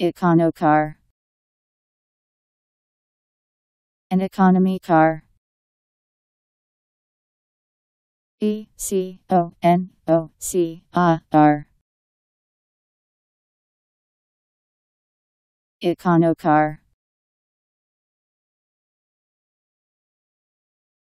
Econocar An economy car E C O N O C A R Econocar